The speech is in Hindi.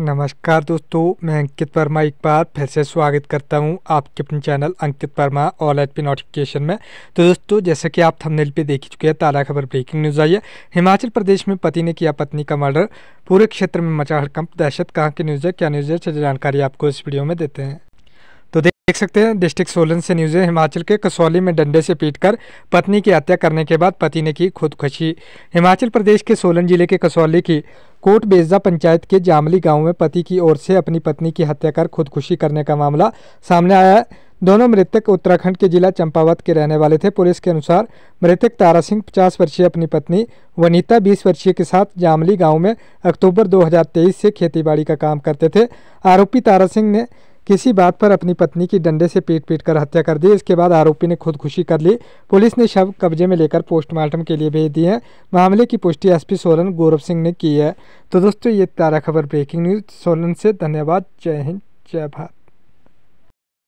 नमस्कार दोस्तों मैं अंकित वर्मा एक बार फिर से स्वागत करता हूं आपके अपने channel Ankit Verma all H P notification में तो दोस्तों जैसा कि आप थंबनेल पे देख चुके हैं ताला खबर ब्रेकिंग न्यूज़ आई है हिमाचल प्रदेश में पति ने किया पत्नी का मर्डर पूरे क्षेत्र में मचा हड़कंप दहशत कहाँ की न्यूज़ है क्या न्यूज़ है जानकारी आपको इस वीडियो में देते हैं तो देख सकते हैं डिस्ट्रिक्ट सोलन से न्यूज़ है हिमाचल के कसौली में डंडे से पीटकर पत्नी की हत्या करने के बाद पति ने की खुदकुशी हिमाचल प्रदेश के सोलन जिले के कसौली की कोट बेजा पंचायत के जामली गांव में पति की ओर से अपनी पत्नी की हत्या कर खुदकुशी करने का मामला सामने आया है दोनों मृतक उत्तराखंड के जिला चंपावत के रहने वाले थे पुलिस के अनुसार मृतक तारा सिंह पचास वर्षीय अपनी पत्नी वनीता बीस वर्षीय के साथ जामली गांव में अक्टूबर 2023 से खेतीबाड़ी का काम करते थे आरोपी तारा सिंह ने किसी बात पर अपनी पत्नी की डंडे से पीट पीट कर हत्या कर दी इसके बाद आरोपी ने खुदकुशी कर ली पुलिस ने शव कब्जे में लेकर पोस्टमार्टम के लिए भेज दिए हैं मामले की पुष्टि एसपी सोलन गौरव सिंह ने की है तो दोस्तों ये तारा खबर ब्रेकिंग न्यूज़ सोलन से धन्यवाद जय हिंद जय भारत